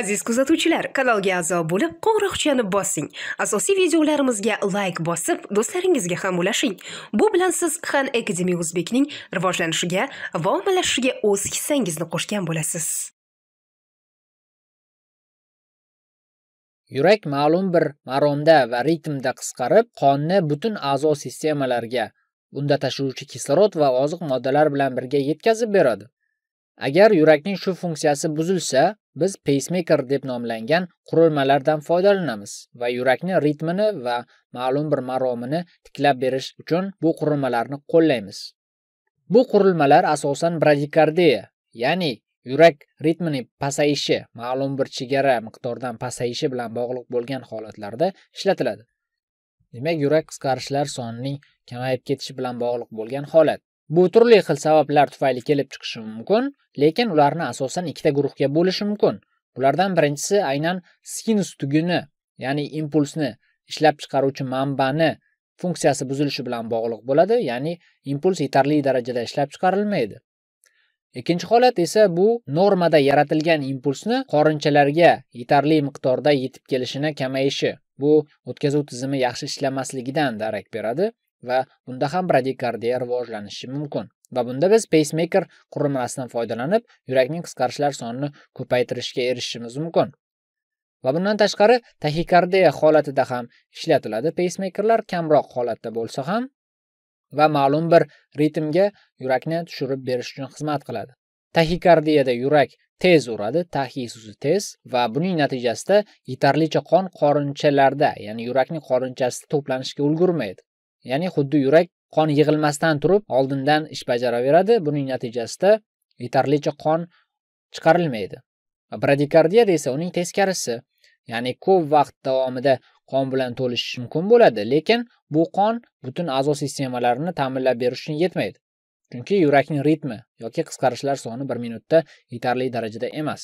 aziz kuzatuvchilar kanalga a'zo bo'lib qo'ng'iroqchani bossing asosiy videolarimizga layk bosib do'stlaringizga ham ulashing bu bilan siz han akademi o'zbekning rivojlanishiga va ommalashishiga o'z hissangizni qo'shgan bo'lasiz yurak ma'lum bir maromda va ritmda qisqarib qonni butun a'zo sistemalarga unda tashuvchi kislorod va oziq moddalar bilan birga yetkazib beradi agar yurakning shu funksiyasi buzilsa biz pacemaker deb nomlangan qurilmalardan foydalanamiz va yurakni ritmini va ma'lum bir maromini tiklab berish uchun bu qurilmalarni qo'llaymiz. Bu qurilmalar asosan bradikardiya, ya'ni yurak ritmining pasayishi ma'lum bir chegara miqdordan pasayishi bilan bog'liq bo'lgan holatlarda ishlatiladi. Demak, yurak qisqarishlar sonining kamayib ketishi bilan bog'liq bo'lgan holat. Bu turli xil sabablar tufayli kelib chiqishi mumkin, lekin ularni asosan ikkita guruhga bo'lish mumkin. Bulardan birinchisi aynan sinus tuguni, ya'ni impulsni ishlab chiqaruvchi manbani funksiyasi buzilishi bilan bog'liq bo'ladi, ya'ni impuls yetarli darajada ishlab chiqarilmaydi. Ikkinchi holat esa bu normada yaratilgan impulsni qorinchalarga yetarli miqdorda yetib kelishini kamayishi. Bu o'tkazuv tizimi yaxshi ishlamasligidan darak beradi va bunda ham bradikardiya rivojlanishi mumkin. Va bunda biz pacemaker qurilmasidan foydalanib, yurakning qisqarishlar sonini ko'paytirishga erishishimiz mumkin. Va bundan tashqari, taxikardiya holatida ham ishlatiladi. Pacemakerlar kamroq holatda bo'lsa ham va ma'lum bir ritmga yurakni tushirib berish uchun xizmat qiladi. Tahikardiyada yurak tez uradi, tahiy suzi tez va buning natijasida yetarlicha qon qorinchalarda, ya'ni yurakning qorinchasida to'planishga ulgurmaydi. ya'ni xuddi yurak qon yig'ilmasdan turib oldindan ish bajaraveradi buning natijasida yetarlicha qon chiqarilmaydi bradikardiya desa uning teskarisi ya'ni ko'p vaqt davomida qon bilan to'lishish mumkin bo'ladi lekin bu qon butun a'zo sistemalarini ta'minlab berish uchun yetmaydi chunki yurakning ritmi yoki qisqarishlar soni bir minutda yetarli darajada emas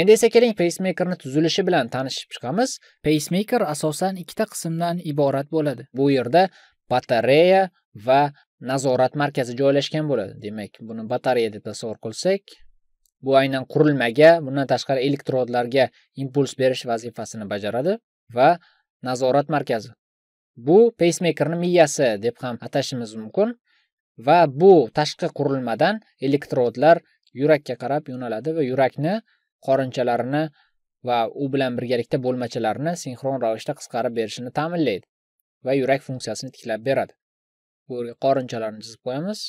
Endi esa keling peysmeykerni tuzilishi bilan tanishib chiqamiz. peysmeyker asosan ikkita qismdan iborat bo'ladi. Bu yerda batareya va nazorat markazi joylashgan bo'ladi demak buni batareya deb tasavvur qilsak bu aynan qurilmaga bundan tashqari elektrodlarga impuls berish vazifasini bajaradi va nazorat markazi bu peysmeykerni miyasi deb ham atashimiz mumkin va bu tashqi qurilmadan elektrodlar yurakka qarab yo'naladi va yurakni qorinchalarini va u bilan birgalikda bo'lmachalarni sinxron ravishda qisqarib berishini ta'minlaydi va yurak funksiyasini tiklab beradi bu yerga qorinchalarni chizib qo'yamiz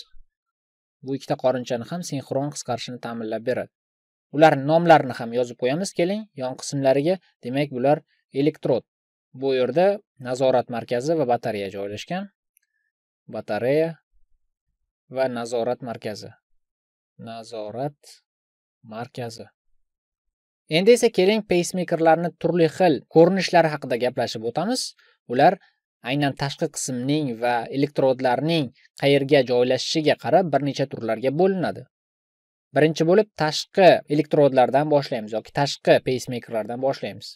bu ikkita qorinchani ham sinxron qisqarishini ta'minlab beradi ularni nomlarini ham yozib qo'yamiz keling yon qismlariga demak bular elektrod bu yerda nazorat markazi va batareya joylashgan batareya va nazorat markazi nazorat markazi endi esa keling peysmeykerlarni turli xil ko'rinishlari haqida gaplashib o'tamiz ular aynan tashqi qismning va elektrodlarning qayerga joylashishiga qarab bir necha turlarga bo'linadi. Birinchi bo'lib tashqi elektrodlardan boshlaymiz yoki tashqi pacemakerlardan boshlaymiz.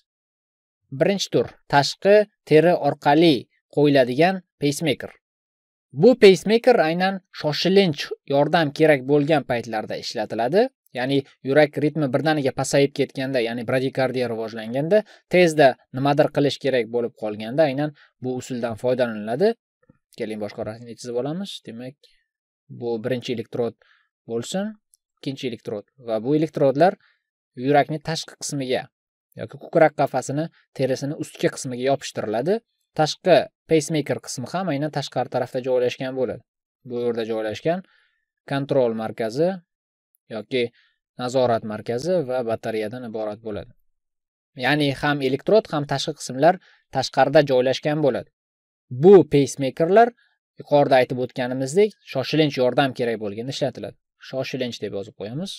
Birinchi tur tashqi teri orqali qo'yiladigan pacemaker. Bu pacemaker aynan shoshilinch yordam kerak bo'lgan paytlarda ishlatiladi ya'ni yurak ritmi birdaniga pasayib ketganda ya'ni bradikardiya rivojlanganda tezda nimadir qilish kerak bo'lib qolganda aynan bu usuldan foydalaniladi keling boshqa rasmni chizib olamiz demak bu birinchi elektrod bo'lsin ikkinchi elektrod va bu elektrodlar yurakni tashqi qismiga yoki ko'krak qafasini terisini ustki qismiga yopishtiriladi tashqi pacemaker qismi ham aynan tashqari tarafda joylashgan bo'ladi bu yerda joylashgan kontrol markazi yoki nazorat markazi va batareyadan iborat bo'ladi. Ya'ni ham elektrod ham tashqi qismlar tashqarida joylashgan bo'ladi. Bu pacemakerlar yuqorida aytib o'tganimizdek shoshilinch yordam kerak bo'lganda ishlatiladi. Shoshilinch deb yozib qo'yamiz.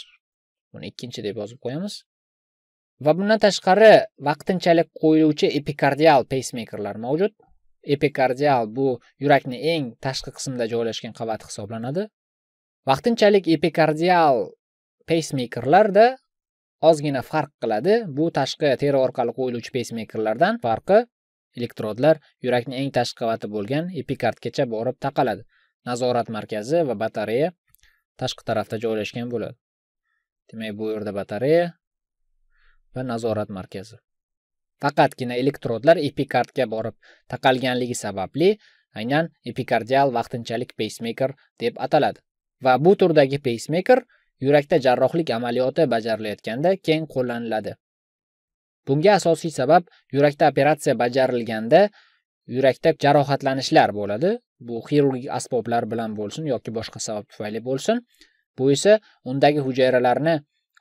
Buni ikkinchi deb yozib qo'yamiz. Va bundan tashqari vaqtinchalik qo'yiluvchi epikardial pacemakerlar mavjud. Epikardial bu yurakni eng tashqi qismida joylashgan qavati hisoblanadi. Vaqtinchalik epikardial pacemakerlarda ozgina farq qiladi bu tashqi teri orqali qo'yiluvchi pacemakerlardan farqi elektrodlar yurakni eng tashqi qavati bo'lgan epikardgacha borib taqaladi nazorat markazi va batareya tashqi tarafda joylashgan bo'ladi demak bu yerda batareya va nazorat markazi faqatgina elektrodlar epikardga borib taqalganligi sababli aynan epikardial vaqtinchalik peysmeker deb ataladi va bu turdagi peysmeker yurakda jarrohlik amaliyoti bajarilayotganda keng qo'llaniladi. Bunga asosiy sabab yurakda operatsiya bajarilganda yurakda jarohatlanishlar bo'ladi. Bu xirurgik asboblar bilan bo'lsin yoki boshqa sabab tufayli bo'lsin. Bu esa undagi hujayralarni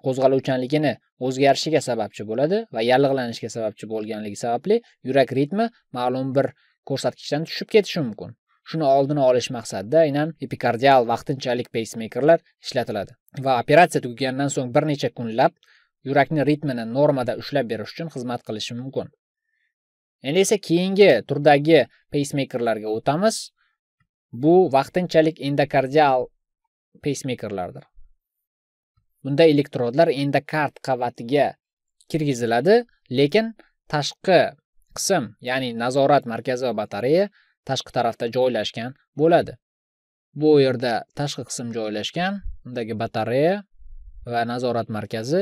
qo'zg'aluvchanligini o'zgarishiga sababchi bo'ladi va yallig'lanishga sababchi bo'lganligi sababli yurak ritmi ma'lum bir ko'rsatkichdan tushib ketishi mumkin. Shuni oldini olish maqsadida aynan epikardial vaqtinchalik peysmeykerlar ishlatiladi. va operatsiya tugagandan so'ng bir necha kunlab yurakni ritmini normada ushlab berish uchun xizmat qilishi mumkin endi esa keyingi turdagi peysmeykerlarga o'tamiz bu vaqtinchalik endokardial peysmeykerlardir bunda elektrodlar endokard qavatiga kirgiziladi lekin tashqi qism ya'ni nazorat markazi va batareya tashqi tarafda joylashgan bo'ladi bu yerda tashqi qism joylashgan undagi batareya va nazorat markazi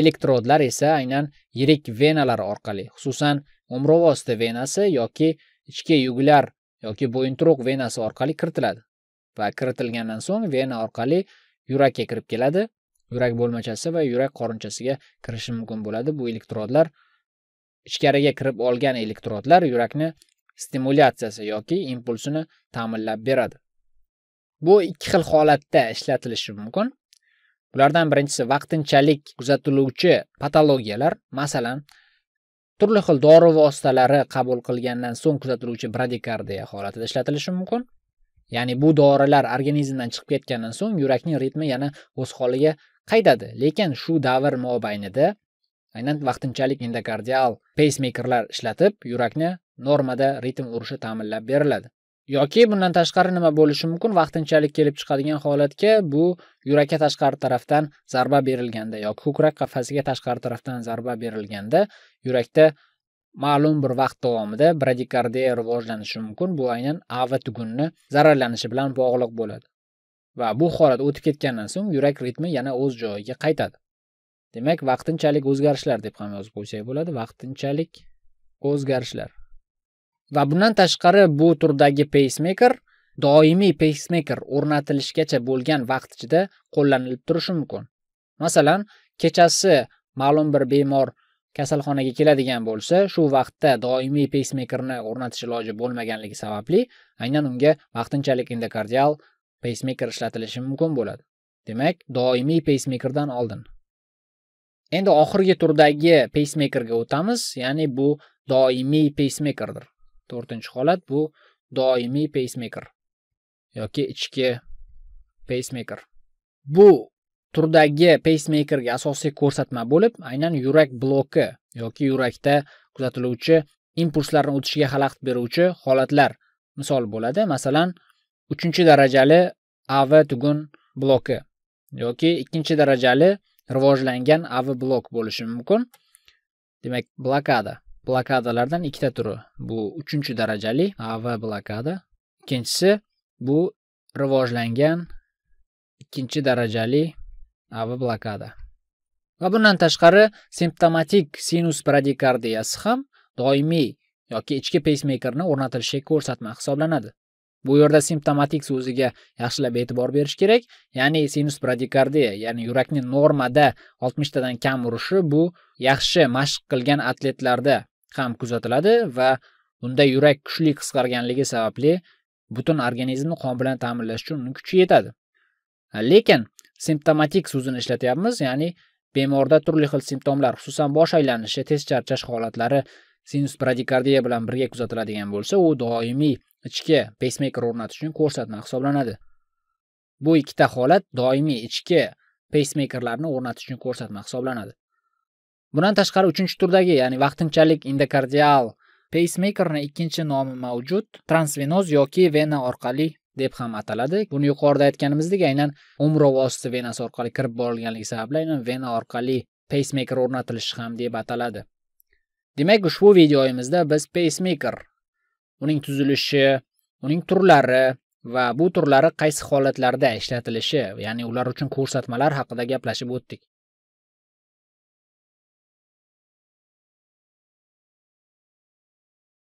elektrodlar esa aynan yirik venalar orqali xususan umrovosti venasi yoki ichki yuglar yoki bo'yinturuq venasi orqali kiritiladi va kiritilgandan so'ng vena orqali yurakka kirib keladi yurak bo'lmachasi va yurak qorinchasiga kirishi mumkin bo'ladi bu elektrodlar ichkariga kirib olgan elektrodlar yurakni stimulyatsiyasi yoki impulsini ta'minlab beradi Bu ikki xil holatda ishlatilishi mumkin. Bulardan birinchisi vaqtinchalik kuzatiluvchi patologiyalar, masalan, turli xil dori vositalari qabul qilgandan so'ng kuzatiluvchi bradikardiya holatida ishlatilishi mumkin. Ya'ni bu dorilar organizmdan chiqib ketgandan so'ng yurakning ritmi yana o'z holiga qaytadi, lekin shu davr mobaynida aynan vaqtinchalik endokardial pacemakerlar ishlatib, yurakni normada ritm urishi ta'minlab beriladi. yoki bundan tashqari nima bo'lishi mumkin vaqtinchalik kelib chiqadigan holatga bu yurakka tashqari tarafdan zarba berilganda yoki ko'krak qafasiga tashqari tarafdan zarba berilganda yurakda ma'lum bir vaqt davomida bradikardiya rivojlanishi mumkin bu aynan ava tugunni zararlanishi bilan bog'liq bo'ladi va bu holat o'tib ketgandan so'ng yurak ritmi yana o'z joyiga qaytadi demak vaqtinchalik o'zgarishlar deb ham yozib qo'ysak bo'ladi vaqtinchalik o'zgarishlar va bundan tashqari bu turdagi pacemaker doimiy pacemaker o'rnatilishgacha bo'lgan vaqt ichida qo'llanilib turishi mumkin masalan kechasi ma'lum bir bemor kasalxonaga keladigan bo'lsa shu vaqtda doimiy peysmekerni o'rnatish iloji bo'lmaganligi sababli aynan unga vaqtinchalik endokardial peysmeker ishlatilishi mumkin bo'ladi demak doimiy peysmekerdan oldin endi oxirgi turdagi peysmekerga o'tamiz ya'ni bu doimiy peysmekerdir to'rtinchi holat bu doimiy pacemaker yoki ichki pacemaker bu turdagi pacemakerga asosiy ko'rsatma bo'lib aynan yurak bloki yoki yurakda kuzatiluvchi impulslarni o'tishiga xalaqit beruvchi holatlar misol bo'ladi masalan uchinchi darajali av tugun bloki yoki ikkinchi darajali rivojlangan av blok bo'lishi mumkin demak blokada blokadalardan ikkita turi bu uchinchi darajali av blokada ikkinchisi bu rivojlangan ikkinchi darajali av blokada va bundan tashqari simptomatik sinus bradikardiyasi ham doimiy yoki ichki peysmeykerni o'rnatilishiga ko'rsatma hisoblanadi bu yerda simptomatik so'ziga yaxshilab e'tibor berish kerak ya'ni sinus bradikardiya ya'ni yurakning normada 60 tadan kam urishi bu yaxshi mashq qilgan atletlarda ham kuzatiladi va unda yurak kuchli qisqarganligi sababli butun organizmni qon bilan ta'minlash uchun uning kuchi yetadi lekin simptomatik so'zini ishlatyapmiz ya'ni bemorda turli xil simptomlar xususan bosh aylanishi tez charchash holatlari sinus bradikardiya bilan birga kuzatiladigan bo'lsa u doimiy ichki pacemaker o'rnatish uchun ko'rsatma hisoblanadi bu ikkita holat doimiy ichki pacemakerlarni o'rnatish uchun ko'rsatma hisoblanadi bundan tashqari uchinchi turdagi ya'ni vaqtinchalik endokardial pacemakerni ikkinchi nomi mavjud transvenoz yoki vena orqali deb ham ataladi buni yuqorida aytganimizdek aynan umrov osti venasi orqali kirib borilganligi sababli aynan vena orqali pacemaker o'rnatilishi ham deb ataladi demak ushbu videoyimizda biz pacemaker uning tuzilishi uning turlari va bu turlari qaysi holatlarda ishlatilishi ya'ni ular uchun ko'rsatmalar haqida gaplashib o'tdik